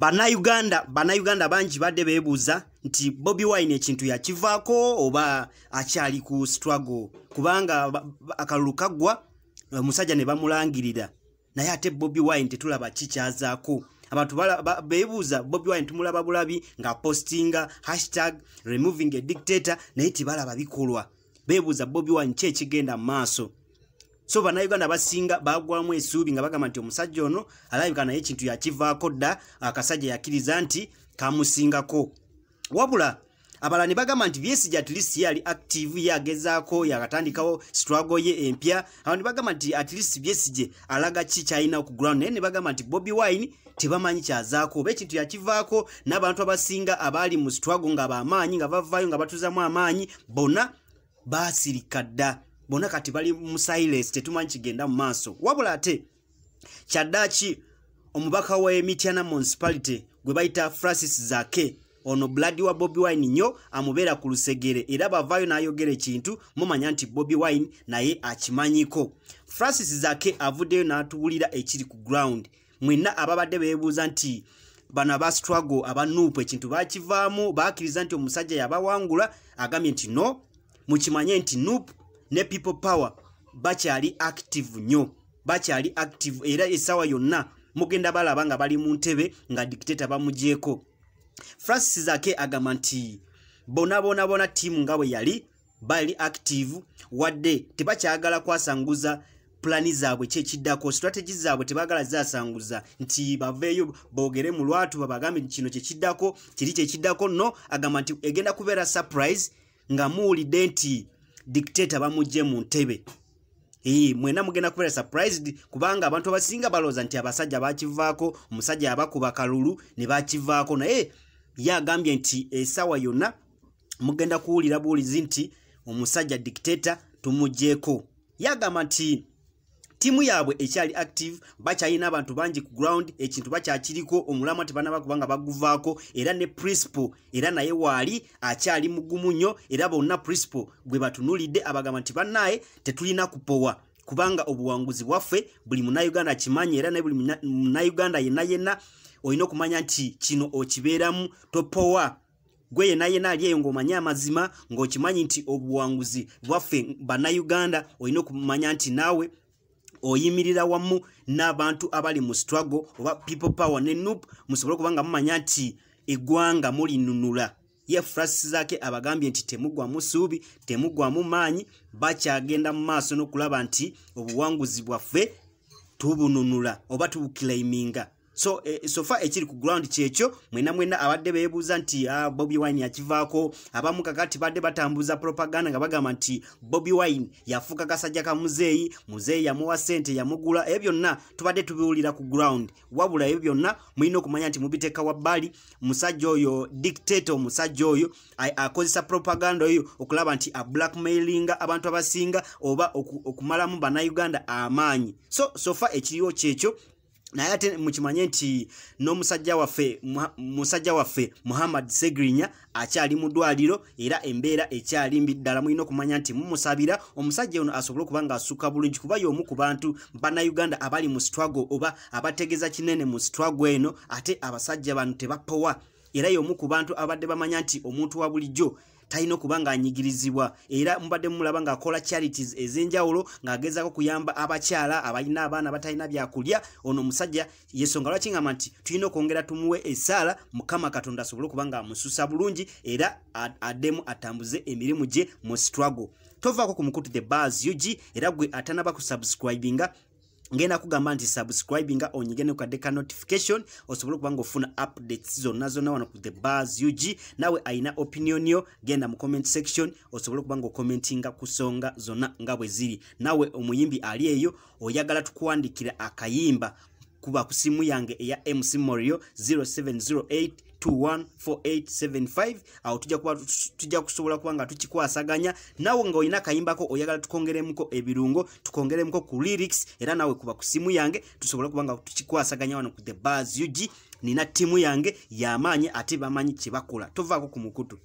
bannayuganda bannayuganda bangi badde beebuuza nti bobi wine ekintu yakivaako oba akyali ku struggle kubanga akalulu kaggwa eh, omusajja ne bamulangirira naye ate bobi wine tetulaba kikyazaako abantu beebuuza bobi wine tumulaba bulabi nga postinga hashtag removing a dictator naye tibalaba bikolwa beebuuza bobi wine ki ekigenda mu maaso so bannayuganda basinga bagwamu esuubi nga bagamba nti omusajja ono alabika naye ekintu yakivaako dda akasajja yakkiriza nti kamusingako wabula abalala ne bagamba nti vesija atlist yali active yagezaako yakatandikawo strago ye empya abo ne bagamba nti atlist vesije alaga ki kyalina ku ground naye ne bagamba nti bobi wine tebamanyi kyazaako oba ekintu yakivaako n'abantu abasinga abaali mu strago nga bamaanyi nga bavaayo nga batuzamu amaanyi bonna baasirika dda bonna kati bali mu silence tetumanyi kigenda mu maaso wabula ate kyaddaaki omubaka wa emitiana municipality gwe bayita francis zake ono bladi wa bobi wine nnyo amubeera ku lusegere era bavaayo n'ayogera ekintu mumanya nti bobi wine naye akimanyiko francis zake avuddeyo n'atuwulira ekiri ku ground mwenna ababadde beebuuza nti bano aba struggle aba nuupu ekintu baakivaamu baakkiriza nti omusajja yabawangula agambye nti no mukimanye nti nuupu ne people power bakyali active nnyo bakyali active era essaawa yonna mugenda balaba nga bali mu ntebe nga dictator bamugyeko francis zake agamba nti bonabonabona tiimu nga bwe yali bali active wadde tebakyagala kwasanguza plani zaabwe kyekiddako strategi zaabwe tebagala zasanguza nti baveeyo boogere mu lwatu babagambe kino kyekiddako kiri kyekiddako no agamba nti egenda kubeera surprise nga muwulidde nti dikteta bamugje mu ntebe mwena mugenda kubeera surprised kubanga abantu abasinga balooza nti abasajja bakivaako omusajja abakuba kalulu ne bakivaako naye ye agambye nti esawa yonna mugenda kuwulira buwulizi nti omusajja dikteta tumugjeeko yagamba nti ttiimu yaabwe ekyali active bakyalina abantu bangi ku ground ekintu bakyakiriko omulamwa tebanabakubanga baguvaako era ne principal era naye waali akyali mugumu nnyo era bonna principal gwe batunulidde abagamba nti bannaye tetulina kupowa kubanga obuwanguzi bwaffe buli munauganda akimanyi era naye buli munauganda yenna yenna olina okumanya nti kino okibeeramu topowa gwe yena yena ali eyo ngaomanye amazima ngaokimanyi nti obuwanguzi bwaffe bannauganda olina okumanya nti naawe oyimirira wamu n'abantu abali mu struggle oba people power ne noop musobole okubanga mumanya nti eggwanga mulinunula ye francis ake abagambye nti temugwamu suubi temugwamu maanyi bakyagenda mu maaso n'okulaba nti obuwanguzi bwaffe tubununula oba tubukilayiminga so e, eh, sofa ekiri ku ground kyekyo mwena mwena abadde bebuuza nti ah, bobi wine yakivaako abamu kakati badde batambuza propaganda nga bagamba nti bobi wine yafuuka kasajja ka muzeeyi muzeeyi yamuwa sente yamugula ebyo byonna tubadde tubiwulira ku ground wabula ebyo byonna mulina okumanya nti mubiteeka wabbali musajja oyo dictato musajja oyo akozesa propaganda oyo okulaba nti ablackmailinga abantu abasinga oba okumalamu bannayuganda amaanyi so sofa ekiriwo kyekyo naye ate mukimanye nti n'omusajja waffe musajja waffe muhammad segrinya akyali mu ddwaliro era embeera ekyali mbi ddala mulina okumanya nti mumusabira omusajja ono asobole okuba ngaasukka bulungi kuba y'omu ku bantu bannayuganda abali mu sitwago oba abategeeza kinene mu sitwago eno ate abasajja bano tebapowa era y'omu ku bantu abadde bamanya nti omuntu wa bulijjo talina okuba ng'anyigirizibwa era mubadde mumulaba ng'akola charities ez'enjawulo ng'agezako kuyamba abakyala abalina abaana abatalina byakulya ono omusajja yesonga lwaki ngamba nti tulina okwongera tumuwe esaala mukama katonda asobole okuba ng'amususa bulungi era addemu atambuze emirimu gye mu sitwago tovaako ku mukutu the bas ug era gwe atanaba kusubscribinga ngenda kugamba nti subscribinga onyigene kadde ka notification osobole okuba ngaofuna updates zonna zonna wano ku the bars ug naawe ayina opinion yo genda mu comment section osobole okuba ngaokomentinga ku songa zonna nga bwe ziri naawe omuyimbi ali eyo oyagala tukuwandikira akayimba kuba ku simu yange eya mc morio 0708 0725214875 awo tujja kusobola kuba nga tukikwasaganya naawe nga olina akayimbako oyagala tukongeremuko ebirungo tukongeremuko ku lyrics era naawe kuba ku simu yange tusobole kuba nga tukikwasaganya wano ku the bas ug nina ttiimu yange yamaanyi ate bamanyi kye bakola tovaako ku mukutu